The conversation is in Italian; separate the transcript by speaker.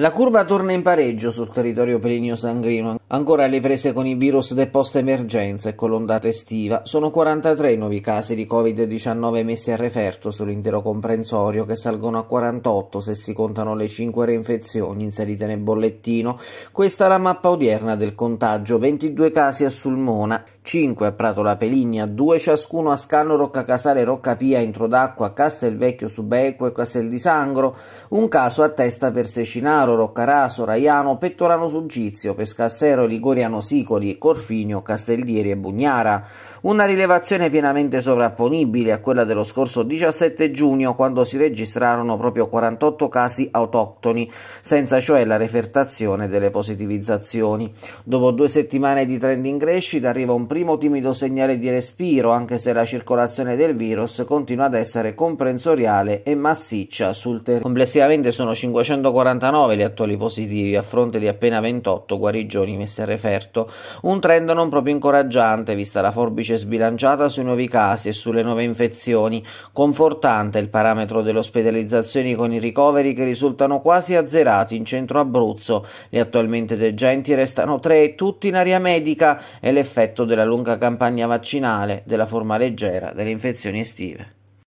Speaker 1: La curva torna in pareggio sul territorio pelinio-sangrino Ancora alle prese con il virus del post-emergenza e con l'ondata estiva, sono 43 i nuovi casi di Covid-19 messi a referto sull'intero comprensorio, che salgono a 48 se si contano le 5 reinfezioni inserite nel bollettino. Questa è la mappa odierna del contagio, 22 casi a Sulmona, 5 a Prato La Peligna, 2 ciascuno a Scanno, Rocca Casale, Rocca Pia, Introdacqua, Castelvecchio, Subeco e Castel di Sangro, un caso a testa per Secinaro, Roccaraso, Raiano, Pettorano Sulgizio, Pescassero, Catanzaro, Ligoriano Sicoli, Corfinio, Castellieri e Bugnara. Una rilevazione pienamente sovrapponibile a quella dello scorso 17 giugno quando si registrarono proprio 48 casi autoctoni, senza cioè la refertazione delle positivizzazioni. Dopo due settimane di trend in crescita arriva un primo timido segnale di respiro, anche se la circolazione del virus continua ad essere comprensoriale e massiccia sul territorio. Complessivamente sono 549 gli attuali positivi a fronte di appena 28 guarigioni messi essere ferto, un trend non proprio incoraggiante vista la forbice sbilanciata sui nuovi casi e sulle nuove infezioni, confortante il parametro delle ospedalizzazioni con i ricoveri che risultano quasi azzerati in centro Abruzzo, gli attualmente degenti restano tre, tutti in aria medica e l'effetto della lunga campagna vaccinale, della forma leggera delle infezioni estive.